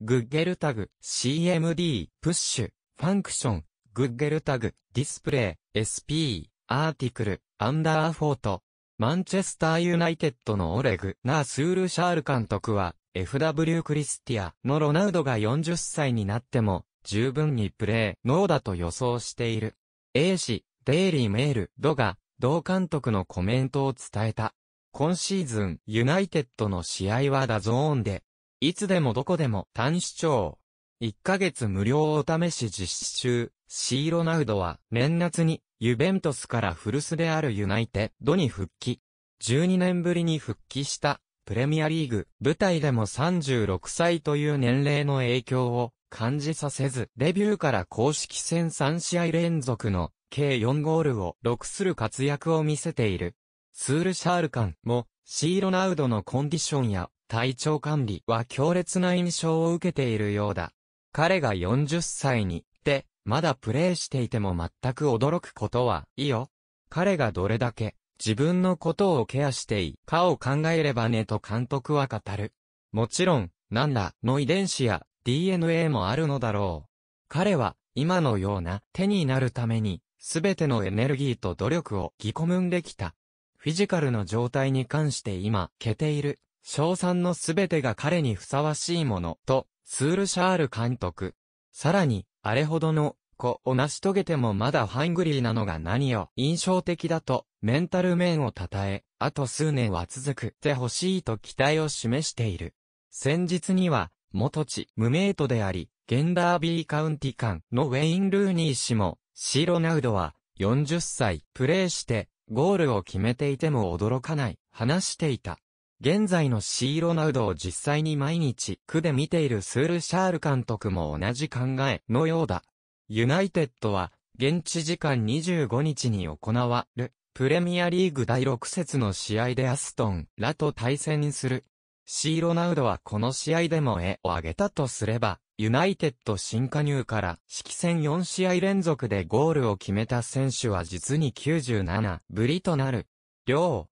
グッゲルタグ、CMD、プッシュ、ファンクション、グッゲルタグ、ディスプレイ、SP、アーティクル、アンダーフォート。マンチェスターユナイテッドのオレグ・ナースール・シャール監督は、FW クリスティアのロナウドが40歳になっても、十分にプレー、ノーだと予想している。A 氏、デイリー・メール、ドが、同監督のコメントを伝えた。今シーズン、ユナイテッドの試合はダゾーンで、いつでもどこでも単視聴。1ヶ月無料お試し実施中、シーロナウドは年末にユベントスから古巣であるユナイテドに復帰。12年ぶりに復帰したプレミアリーグ舞台でも36歳という年齢の影響を感じさせず、デビューから公式戦3試合連続の計4ゴールを6する活躍を見せている。スールシャールカンもシーロナウドのコンディションや体調管理は強烈な印象を受けているようだ。彼が40歳に、で、まだプレーしていても全く驚くことはいいよ。彼がどれだけ、自分のことをケアしていいかを考えればねと監督は語る。もちろん、なんだ、の遺伝子や DNA もあるのだろう。彼は、今のような手になるために、すべてのエネルギーと努力をぎこむんできた。フィジカルの状態に関して今、けている。賞賛のすべてが彼にふさわしいもの、と、スール・シャール監督。さらに、あれほどの、子を成し遂げてもまだハングリーなのが何よ、印象的だと、メンタル面を称え、あと数年は続くてほしいと期待を示している。先日には、元地、無名都であり、ゲンダービーカウンティ間のウェイン・ルーニー氏も、シーロナウドは、40歳、プレーして、ゴールを決めていても驚かない、話していた。現在のシーロナウドを実際に毎日区で見ているスール・シャール監督も同じ考えのようだ。ユナイテッドは、現地時間25日に行わる、プレミアリーグ第6節の試合でアストンらと対戦する。シーロナウドはこの試合でも絵を上げたとすれば、ユナイテッド新加入から式戦4試合連続でゴールを決めた選手は実に97ぶりとなる。両